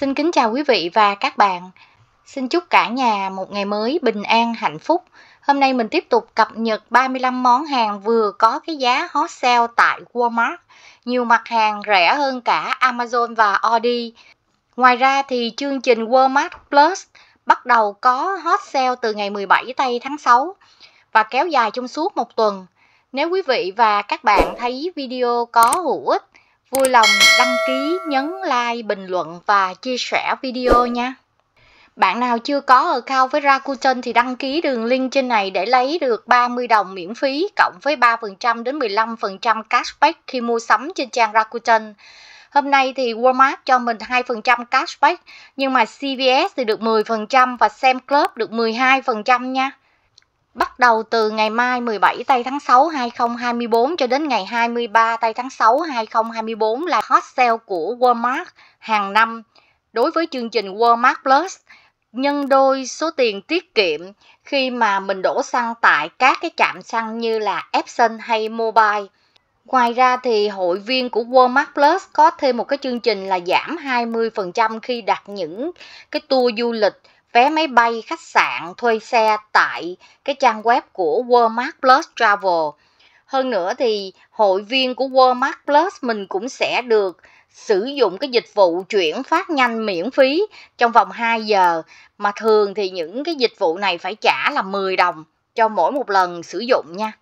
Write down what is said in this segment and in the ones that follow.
Xin kính chào quý vị và các bạn. Xin chúc cả nhà một ngày mới bình an, hạnh phúc. Hôm nay mình tiếp tục cập nhật 35 món hàng vừa có cái giá hot sale tại Walmart. Nhiều mặt hàng rẻ hơn cả Amazon và Aldi. Ngoài ra thì chương trình Walmart Plus bắt đầu có hot sale từ ngày 17 tây tháng 6 và kéo dài trong suốt một tuần. Nếu quý vị và các bạn thấy video có hữu ích Vui lòng đăng ký, nhấn like, bình luận và chia sẻ video nha. Bạn nào chưa có account với Rakuten thì đăng ký đường link trên này để lấy được 30 đồng miễn phí cộng với 3% đến 15% cashback khi mua sắm trên trang Rakuten. Hôm nay thì Walmart cho mình 2% cashback nhưng mà CVS thì được 10% và Sam Club được 12% nha bắt đầu từ ngày mai 17 tây tháng 6 2024 cho đến ngày 23 tây tháng 6 2024 là hot sale của Walmart hàng năm đối với chương trình Walmart Plus nhân đôi số tiền tiết kiệm khi mà mình đổ xăng tại các cái trạm xăng như là Epson hay Mobile. Ngoài ra thì hội viên của Walmart Plus có thêm một cái chương trình là giảm 20% khi đặt những cái tour du lịch vé máy bay, khách sạn, thuê xe tại cái trang web của Walmart Plus Travel. Hơn nữa thì hội viên của Walmart Plus mình cũng sẽ được sử dụng cái dịch vụ chuyển phát nhanh miễn phí trong vòng 2 giờ mà thường thì những cái dịch vụ này phải trả là 10 đồng cho mỗi một lần sử dụng nha.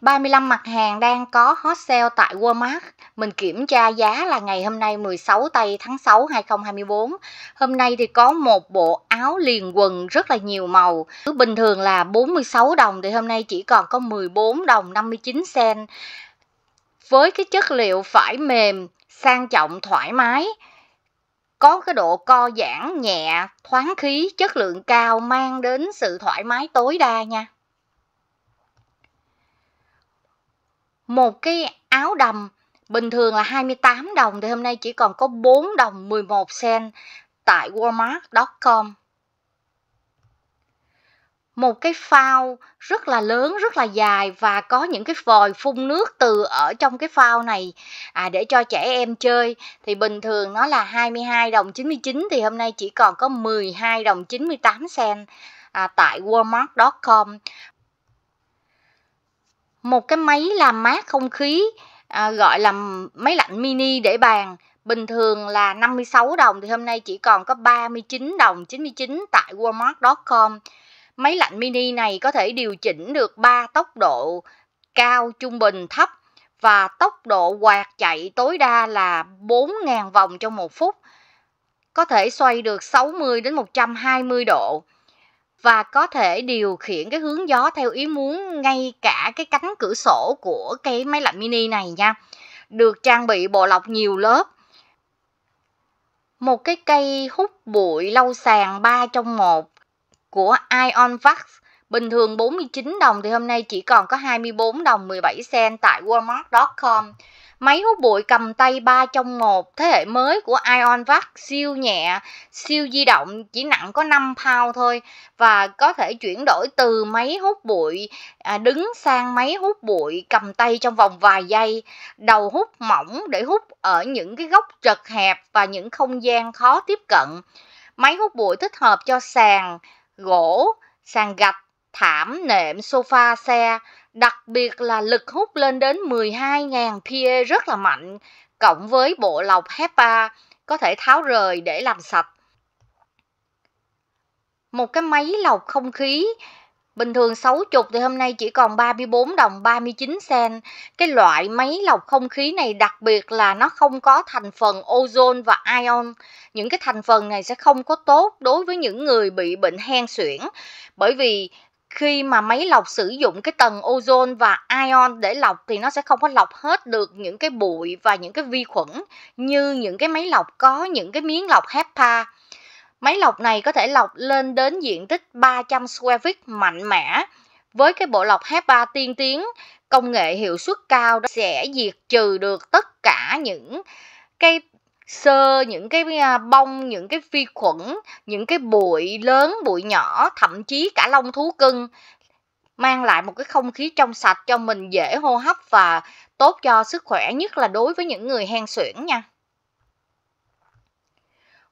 35 mặt hàng đang có hot sale tại Walmart. Mình kiểm tra giá là ngày hôm nay 16 tây tháng 6 2024. Hôm nay thì có một bộ áo liền quần rất là nhiều màu. bình thường là 46 đồng thì hôm nay chỉ còn có 14 đồng 59 sen. Với cái chất liệu phải mềm, sang trọng, thoải mái, có cái độ co giãn nhẹ, thoáng khí, chất lượng cao mang đến sự thoải mái tối đa nha. một cái áo đầm bình thường là 28 đồng thì hôm nay chỉ còn có 4 đồng 11 sen tại walmart.com. Một cái phao rất là lớn, rất là dài và có những cái vòi phun nước từ ở trong cái phao này à, để cho trẻ em chơi. Thì bình thường nó là 22 đồng 99 thì hôm nay chỉ còn có 12 đồng 98 sen à, tại walmart.com một cái máy làm mát không khí à, gọi là máy lạnh mini để bàn bình thường là 56 đồng thì hôm nay chỉ còn có 39 đồng 99 tại walmart.com. Máy lạnh mini này có thể điều chỉnh được 3 tốc độ cao, trung bình, thấp và tốc độ quạt chạy tối đa là 4.000 vòng trong một phút. Có thể xoay được 60 đến 120 độ và có thể điều khiển cái hướng gió theo ý muốn ngay cả cái cánh cửa sổ của cái máy lạnh mini này nha. Được trang bị bộ lọc nhiều lớp. Một cái cây hút bụi lâu sàn 3 trong 1 của Ion Vax Bình thường 49 đồng thì hôm nay chỉ còn có 24 đồng 17 sen tại Walmart.com. Máy hút bụi cầm tay 3 trong 1 thế hệ mới của IonVac siêu nhẹ, siêu di động chỉ nặng có 5 pound thôi và có thể chuyển đổi từ máy hút bụi à, đứng sang máy hút bụi cầm tay trong vòng vài giây. Đầu hút mỏng để hút ở những cái góc chật hẹp và những không gian khó tiếp cận. Máy hút bụi thích hợp cho sàn, gỗ, sàn gạch thảm nệm sofa xe, đặc biệt là lực hút lên đến 12.000 PA rất là mạnh, cộng với bộ lọc HEPA có thể tháo rời để làm sạch. Một cái máy lọc không khí bình thường 60 thì hôm nay chỉ còn 34 đồng 39 sen. Cái loại máy lọc không khí này đặc biệt là nó không có thành phần ozone và ion. Những cái thành phần này sẽ không có tốt đối với những người bị bệnh hen suyễn bởi vì khi mà máy lọc sử dụng cái tầng ozone và ion để lọc thì nó sẽ không có lọc hết được những cái bụi và những cái vi khuẩn như những cái máy lọc có những cái miếng lọc HEPA. Máy lọc này có thể lọc lên đến diện tích 300 square feet mạnh mẽ với cái bộ lọc HEPA tiên tiến, công nghệ hiệu suất cao đó sẽ diệt trừ được tất cả những cái sơ những cái à, bông những cái vi khuẩn những cái bụi lớn bụi nhỏ thậm chí cả lông thú cưng mang lại một cái không khí trong sạch cho mình dễ hô hấp và tốt cho sức khỏe nhất là đối với những người hen suyễn nha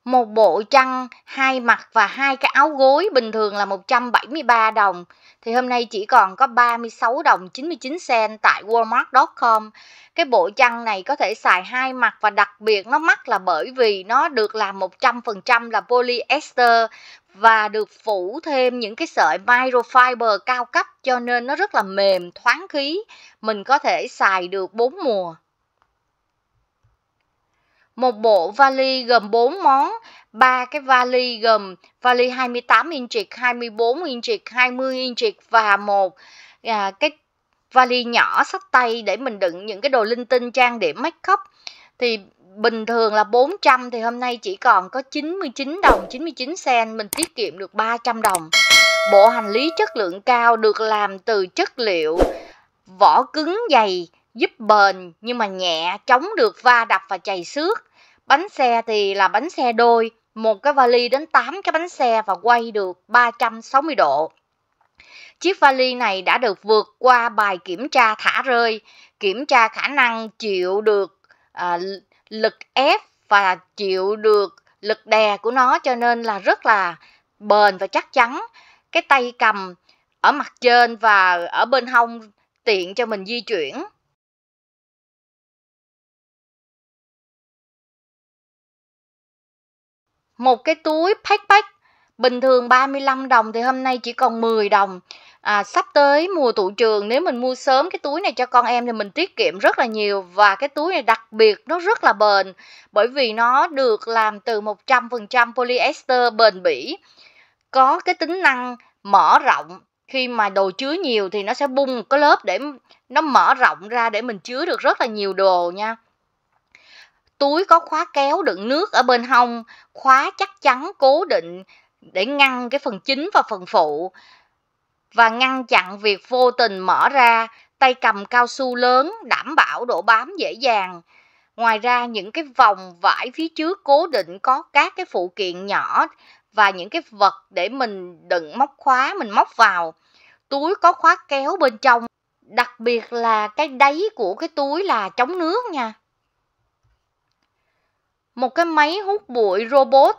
một bộ chăn hai mặt và hai cái áo gối bình thường là 173 đồng thì hôm nay chỉ còn có 36 đồng 99 sen tại walmart.com. Cái bộ chăn này có thể xài hai mặt và đặc biệt nó mắc là bởi vì nó được làm 100% là polyester và được phủ thêm những cái sợi microfiber cao cấp cho nên nó rất là mềm, thoáng khí. Mình có thể xài được 4 mùa một bộ vali gồm 4 món, ba cái vali gồm vali 28 inch, 24 inch, 20 inch và một à, cái vali nhỏ sách tay để mình đựng những cái đồ linh tinh trang điểm make up. Thì bình thường là 400 thì hôm nay chỉ còn có 99 đồng 99 sen mình tiết kiệm được 300 đồng. Bộ hành lý chất lượng cao được làm từ chất liệu vỏ cứng dày giúp bền nhưng mà nhẹ chống được va đập và chày xước bánh xe thì là bánh xe đôi một cái vali đến 8 cái bánh xe và quay được 360 độ. Chiếc vali này đã được vượt qua bài kiểm tra thả rơi, kiểm tra khả năng chịu được à, lực ép và chịu được lực đè của nó cho nên là rất là bền và chắc chắn. Cái tay cầm ở mặt trên và ở bên hông tiện cho mình di chuyển một cái túi backpack bình thường 35 đồng thì hôm nay chỉ còn 10 đồng à, sắp tới mùa tụ trường nếu mình mua sớm cái túi này cho con em thì mình tiết kiệm rất là nhiều và cái túi này đặc biệt nó rất là bền bởi vì nó được làm từ 100% polyester bền bỉ có cái tính năng mở rộng khi mà đồ chứa nhiều thì nó sẽ bung một cái lớp để nó mở rộng ra để mình chứa được rất là nhiều đồ nha túi có khóa kéo đựng nước ở bên hông khóa chắc chắn cố định để ngăn cái phần chính và phần phụ và ngăn chặn việc vô tình mở ra tay cầm cao su lớn đảm bảo độ bám dễ dàng ngoài ra những cái vòng vải phía trước cố định có các cái phụ kiện nhỏ và những cái vật để mình đựng móc khóa mình móc vào túi có khóa kéo bên trong đặc biệt là cái đáy của cái túi là chống nước nha một cái máy hút bụi robot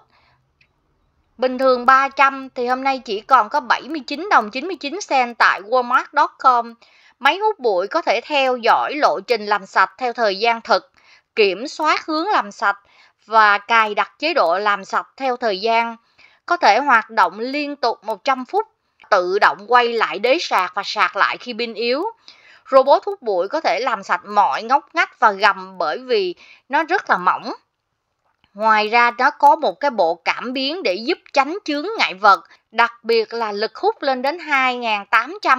bình thường 300 thì hôm nay chỉ còn có 79 đồng 99 cent tại walmart.com. Máy hút bụi có thể theo dõi lộ trình làm sạch theo thời gian thực, kiểm soát hướng làm sạch và cài đặt chế độ làm sạch theo thời gian. Có thể hoạt động liên tục 100 phút, tự động quay lại đế sạc và sạc lại khi pin yếu. Robot hút bụi có thể làm sạch mọi ngóc ngách và gầm bởi vì nó rất là mỏng Ngoài ra nó có một cái bộ cảm biến để giúp tránh chướng ngại vật, đặc biệt là lực hút lên đến 2.800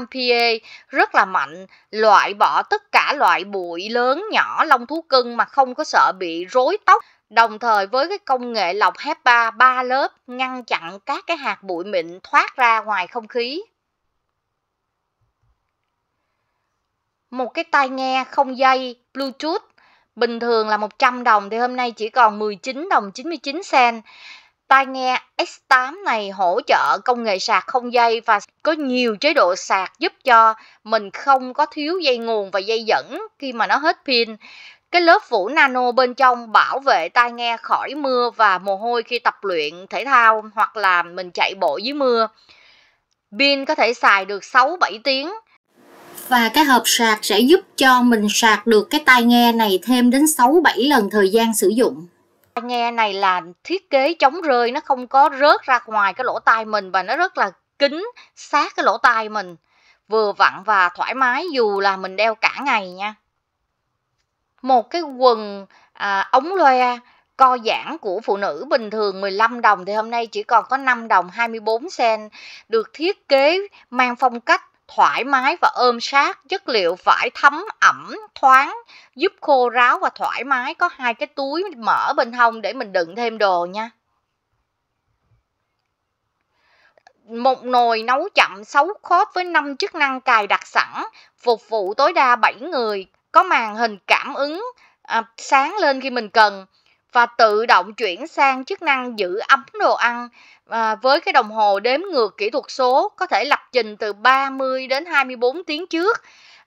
PA, rất là mạnh, loại bỏ tất cả loại bụi lớn nhỏ lông thú cưng mà không có sợ bị rối tóc. Đồng thời với cái công nghệ lọc HEPA 3 lớp ngăn chặn các cái hạt bụi mịn thoát ra ngoài không khí. Một cái tai nghe không dây Bluetooth bình thường là 100 đồng thì hôm nay chỉ còn 19 đồng 99 sen. Tai nghe X8 này hỗ trợ công nghệ sạc không dây và có nhiều chế độ sạc giúp cho mình không có thiếu dây nguồn và dây dẫn khi mà nó hết pin. Cái lớp phủ nano bên trong bảo vệ tai nghe khỏi mưa và mồ hôi khi tập luyện thể thao hoặc là mình chạy bộ dưới mưa. Pin có thể xài được 6-7 tiếng và cái hộp sạc sẽ giúp cho mình sạc được cái tai nghe này thêm đến 6 7 lần thời gian sử dụng. Tai nghe này là thiết kế chống rơi nó không có rớt ra ngoài cái lỗ tai mình và nó rất là kín sát cái lỗ tai mình vừa vặn và thoải mái dù là mình đeo cả ngày nha một cái quần à, ống loe co giãn của phụ nữ bình thường 15 đồng thì hôm nay chỉ còn có 5 đồng 24 sen được thiết kế mang phong cách thoải mái và ôm sát chất liệu vải thấm ẩm thoáng giúp khô ráo và thoải mái có hai cái túi mở bên hông để mình đựng thêm đồ nha một nồi nấu chậm 6 khớp với 5 chức năng cài đặt sẵn, phục vụ tối đa 7 người, có màn hình cảm ứng à, sáng lên khi mình cần và tự động chuyển sang chức năng giữ ấm đồ ăn à, với cái đồng hồ đếm ngược kỹ thuật số có thể lập trình từ 30 đến 24 tiếng trước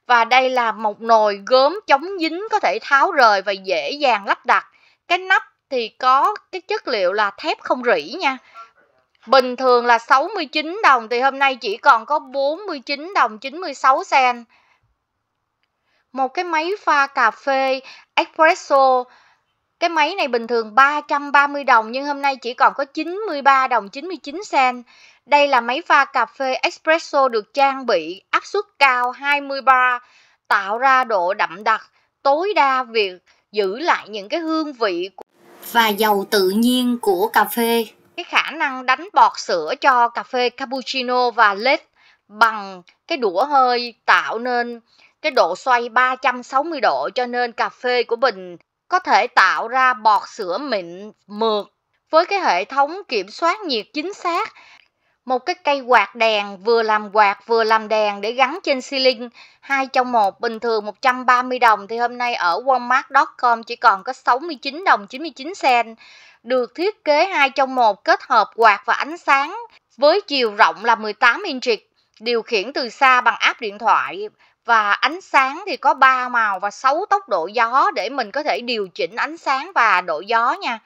và đây là một nồi gốm chống dính có thể tháo rời và dễ dàng lắp đặt cái nắp thì có cái chất liệu là thép không rỉ nha bình thường là 69 đồng thì hôm nay chỉ còn có 49 đồng 96 sen một cái máy pha cà phê espresso cái máy này bình thường 330 đồng nhưng hôm nay chỉ còn có 93 đồng 99 sen. Đây là máy pha cà phê espresso được trang bị áp suất cao 20 bar, tạo ra độ đậm đặc, tối đa việc giữ lại những cái hương vị và dầu tự nhiên của cà phê. Cái khả năng đánh bọt sữa cho cà phê cappuccino và latte bằng cái đũa hơi tạo nên cái độ xoay 360 độ cho nên cà phê của Bình có thể tạo ra bọt sữa mịn mượt với cái hệ thống kiểm soát nhiệt chính xác một cái cây quạt đèn vừa làm quạt vừa làm đèn để gắn trên xi hai trong một bình thường 130 đồng thì hôm nay ở Walmart.com chỉ còn có 69 đồng 99 sen được thiết kế hai trong một kết hợp quạt và ánh sáng với chiều rộng là 18 inch điều khiển từ xa bằng app điện thoại và ánh sáng thì có 3 màu và 6 tốc độ gió để mình có thể điều chỉnh ánh sáng và độ gió nha.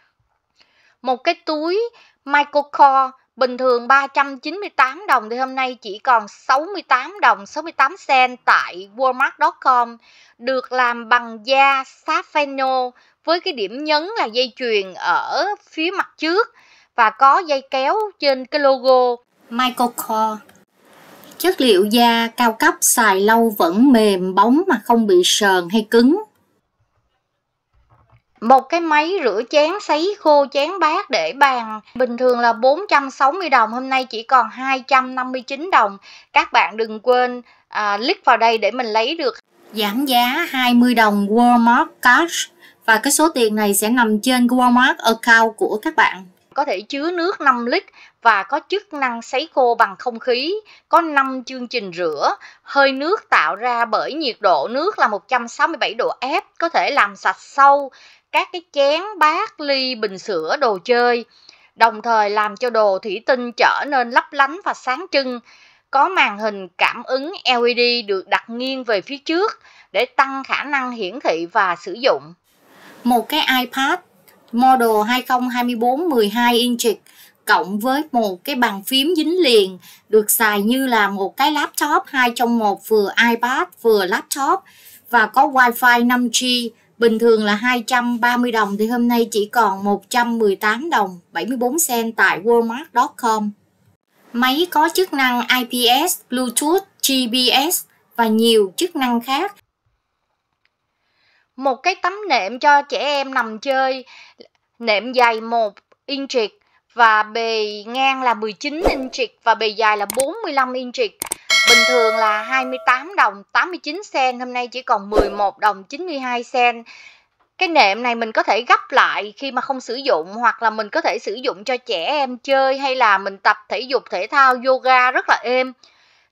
Một cái túi Michael Kors bình thường 398 đồng thì hôm nay chỉ còn 68 đồng 68 sen tại walmart.com được làm bằng da sapheno với cái điểm nhấn là dây chuyền ở phía mặt trước và có dây kéo trên cái logo Michael Kors Chất liệu da cao cấp xài lâu vẫn mềm bóng mà không bị sờn hay cứng. Một cái máy rửa chén sấy khô chén bát để bàn bình thường là 460 đồng, hôm nay chỉ còn 259 đồng. Các bạn đừng quên à, click vào đây để mình lấy được giảm giá 20 đồng Walmart Cash và cái số tiền này sẽ nằm trên Walmart account của các bạn có thể chứa nước 5 lít và có chức năng sấy khô bằng không khí, có 5 chương trình rửa, hơi nước tạo ra bởi nhiệt độ nước là 167 độ F có thể làm sạch sâu các cái chén, bát, ly, bình sữa, đồ chơi, đồng thời làm cho đồ thủy tinh trở nên lấp lánh và sáng trưng. Có màn hình cảm ứng LED được đặt nghiêng về phía trước để tăng khả năng hiển thị và sử dụng. Một cái iPad model 2024 12 inch cộng với một cái bàn phím dính liền được xài như là một cái laptop hai trong một vừa iPad vừa laptop và có wifi 5G bình thường là 230 đồng thì hôm nay chỉ còn 118 đồng 74 cent tại walmart.com. Máy có chức năng IPS, Bluetooth, GPS và nhiều chức năng khác một cái tấm nệm cho trẻ em nằm chơi nệm dày 1 inch và bề ngang là 19 inch và bề dài là 45 inch bình thường là 28 đồng 89 sen hôm nay chỉ còn 11 đồng 92 sen cái nệm này mình có thể gấp lại khi mà không sử dụng hoặc là mình có thể sử dụng cho trẻ em chơi hay là mình tập thể dục thể thao yoga rất là êm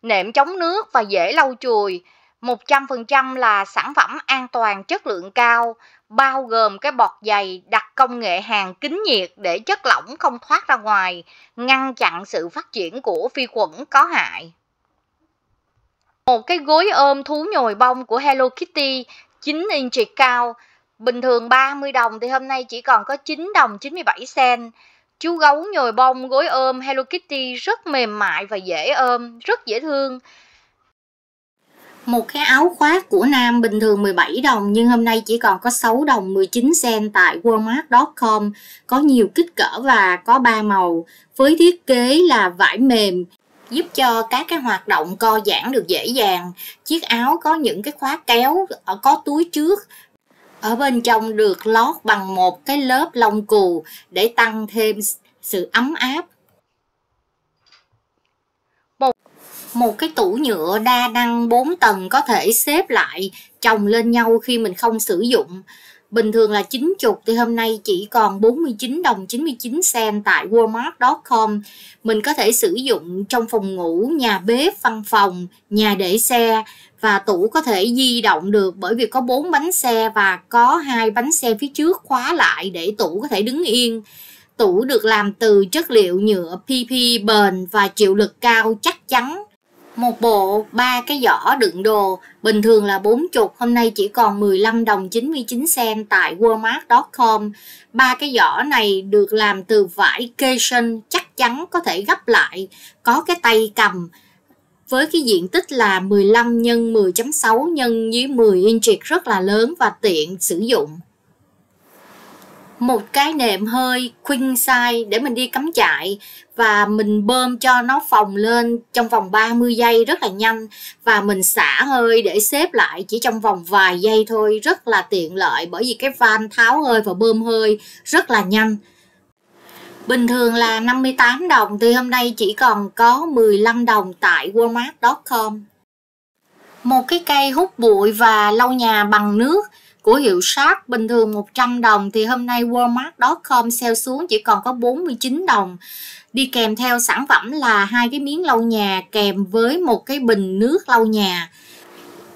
nệm chống nước và dễ lau chùi 100% là sản phẩm an toàn chất lượng cao, bao gồm cái bọt dày đặt công nghệ hàng kính nhiệt để chất lỏng không thoát ra ngoài, ngăn chặn sự phát triển của vi khuẩn có hại. Một cái gối ôm thú nhồi bông của Hello Kitty 9 inch cao, bình thường 30 đồng thì hôm nay chỉ còn có 9 đồng 97 sen. Chú gấu nhồi bông gối ôm Hello Kitty rất mềm mại và dễ ôm, rất dễ thương. Một cái áo khoác của nam bình thường 17 đồng nhưng hôm nay chỉ còn có 6 đồng 19 cent tại walmart.com. Có nhiều kích cỡ và có 3 màu với thiết kế là vải mềm giúp cho các cái hoạt động co giãn được dễ dàng. Chiếc áo có những cái khóa kéo có túi trước ở bên trong được lót bằng một cái lớp lông cù để tăng thêm sự ấm áp một cái tủ nhựa đa năng 4 tầng có thể xếp lại chồng lên nhau khi mình không sử dụng bình thường là 90 thì hôm nay chỉ còn 49 đồng 99 sen tại walmart.com mình có thể sử dụng trong phòng ngủ nhà bếp văn phòng nhà để xe và tủ có thể di động được bởi vì có bốn bánh xe và có hai bánh xe phía trước khóa lại để tủ có thể đứng yên tủ được làm từ chất liệu nhựa PP bền và chịu lực cao chắc chắn một bộ ba cái giỏ đựng đồ bình thường là 40, hôm nay chỉ còn 15 đồng 99 sen tại walmart.com. Ba cái giỏ này được làm từ vải cation chắc chắn có thể gấp lại, có cái tay cầm với cái diện tích là 15 x 10.6 x dưới 10 inch rất là lớn và tiện sử dụng một cái nệm hơi queen size để mình đi cắm trại và mình bơm cho nó phồng lên trong vòng 30 giây rất là nhanh và mình xả hơi để xếp lại chỉ trong vòng vài giây thôi rất là tiện lợi bởi vì cái van tháo hơi và bơm hơi rất là nhanh Bình thường là 58 đồng thì hôm nay chỉ còn có 15 đồng tại walmart.com. Một cái cây hút bụi và lau nhà bằng nước – của hiệu Shark bình thường 100 đồng thì hôm nay Walmart.com sale xuống chỉ còn có 49 đồng đi kèm theo sản phẩm là hai cái miếng lau nhà kèm với một cái bình nước lau nhà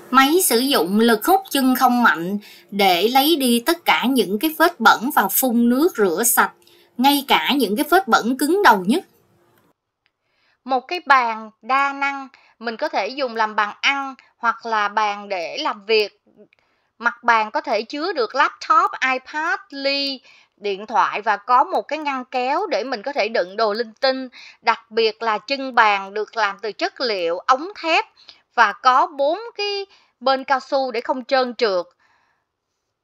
máy sử dụng lực hút chân không mạnh để lấy đi tất cả những cái vết bẩn và phun nước rửa sạch ngay cả những cái vết bẩn cứng đầu nhất một cái bàn đa năng mình có thể dùng làm bàn ăn hoặc là bàn để làm việc mặt bàn có thể chứa được laptop, iPad, ly, điện thoại và có một cái ngăn kéo để mình có thể đựng đồ linh tinh, đặc biệt là chân bàn được làm từ chất liệu ống thép và có bốn cái bên cao su để không trơn trượt.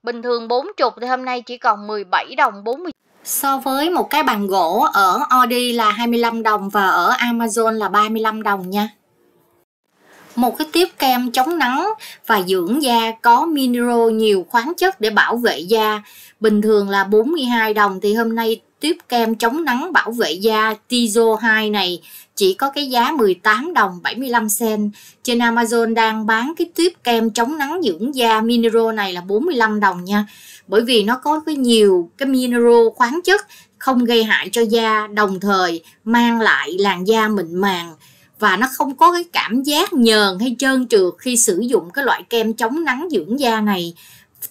Bình thường 40 thì hôm nay chỉ còn 17 đồng 40 So với một cái bàn gỗ ở Audi là 25 đồng và ở Amazon là 35 đồng nha một cái tiếp kem chống nắng và dưỡng da có mineral nhiều khoáng chất để bảo vệ da bình thường là 42 đồng thì hôm nay tiếp kem chống nắng bảo vệ da Tizo 2 này chỉ có cái giá 18 đồng 75 sen. Trên Amazon đang bán cái tiếp kem chống nắng dưỡng da mineral này là 45 đồng nha. Bởi vì nó có cái nhiều cái mineral khoáng chất không gây hại cho da đồng thời mang lại làn da mịn màng và nó không có cái cảm giác nhờn hay trơn trượt khi sử dụng cái loại kem chống nắng dưỡng da này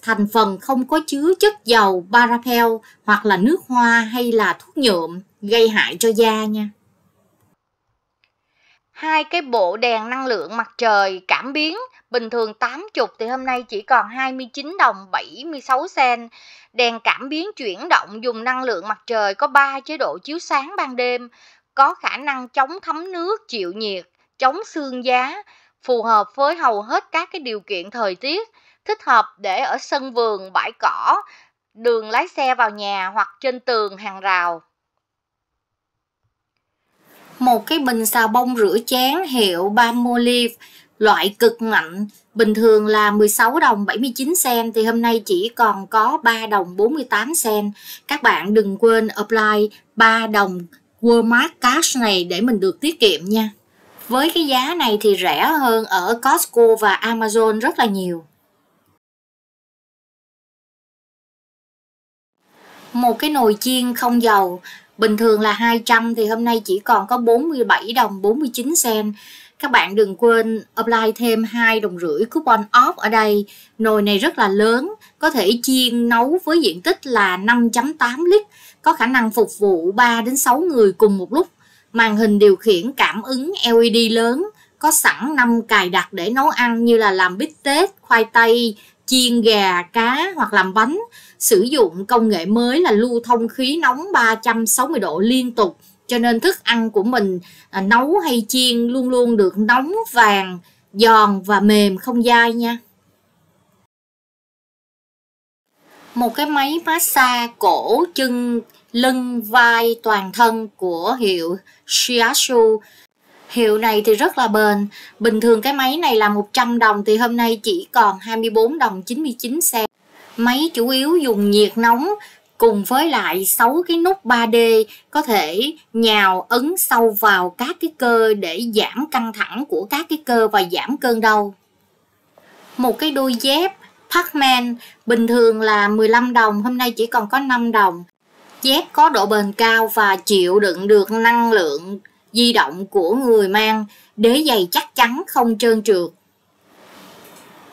thành phần không có chứa chất dầu paraffin hoặc là nước hoa hay là thuốc nhuộm gây hại cho da nha hai cái bộ đèn năng lượng mặt trời cảm biến bình thường 80 thì hôm nay chỉ còn 29 đồng 76 sen. Đèn cảm biến chuyển động dùng năng lượng mặt trời có 3 chế độ chiếu sáng ban đêm, có khả năng chống thấm nước, chịu nhiệt, chống xương giá, phù hợp với hầu hết các cái điều kiện thời tiết, thích hợp để ở sân vườn, bãi cỏ, đường lái xe vào nhà hoặc trên tường hàng rào. Một cái bình xà bông rửa chén hiệu Palmolive loại cực mạnh bình thường là 16 đồng 79 sen thì hôm nay chỉ còn có 3 đồng 48 sen. Các bạn đừng quên apply 3 đồng Walmart Cash này để mình được tiết kiệm nha. Với cái giá này thì rẻ hơn ở Costco và Amazon rất là nhiều. Một cái nồi chiên không dầu bình thường là 200 thì hôm nay chỉ còn có 47 đồng 49 sen. Các bạn đừng quên apply thêm 2 đồng rưỡi coupon off ở đây. Nồi này rất là lớn, có thể chiên nấu với diện tích là 5.8 lít có khả năng phục vụ 3 đến 6 người cùng một lúc. Màn hình điều khiển cảm ứng LED lớn, có sẵn 5 cài đặt để nấu ăn như là làm bít tết, khoai tây, chiên gà, cá hoặc làm bánh. Sử dụng công nghệ mới là lưu thông khí nóng 360 độ liên tục cho nên thức ăn của mình à, nấu hay chiên luôn luôn được nóng vàng giòn và mềm không dai nha một cái máy massage cổ chân lưng vai toàn thân của hiệu Shiatsu Hiệu này thì rất là bền Bình thường cái máy này là 100 đồng Thì hôm nay chỉ còn 24 đồng 99 xe Máy chủ yếu dùng nhiệt nóng Cùng với lại 6 cái nút 3D Có thể nhào ấn sâu vào các cái cơ Để giảm căng thẳng của các cái cơ Và giảm cơn đau Một cái đôi dép Pacman bình thường là 15 đồng, hôm nay chỉ còn có 5 đồng. Dép có độ bền cao và chịu đựng được năng lượng di động của người mang, đế giày chắc chắn không trơn trượt.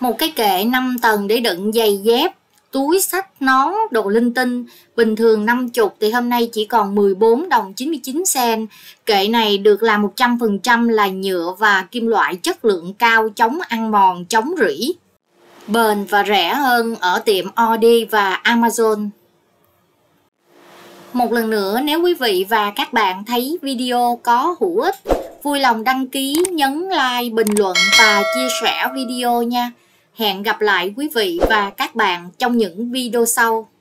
Một cái kệ 5 tầng để đựng giày dép, túi sách, nón, đồ linh tinh, bình thường 50 thì hôm nay chỉ còn 14 đồng 99 sen. Kệ này được làm 100% là nhựa và kim loại chất lượng cao chống ăn mòn, chống rỉ bền và rẻ hơn ở tiệm Aldi và Amazon. Một lần nữa nếu quý vị và các bạn thấy video có hữu ích, vui lòng đăng ký, nhấn like, bình luận và chia sẻ video nha. Hẹn gặp lại quý vị và các bạn trong những video sau.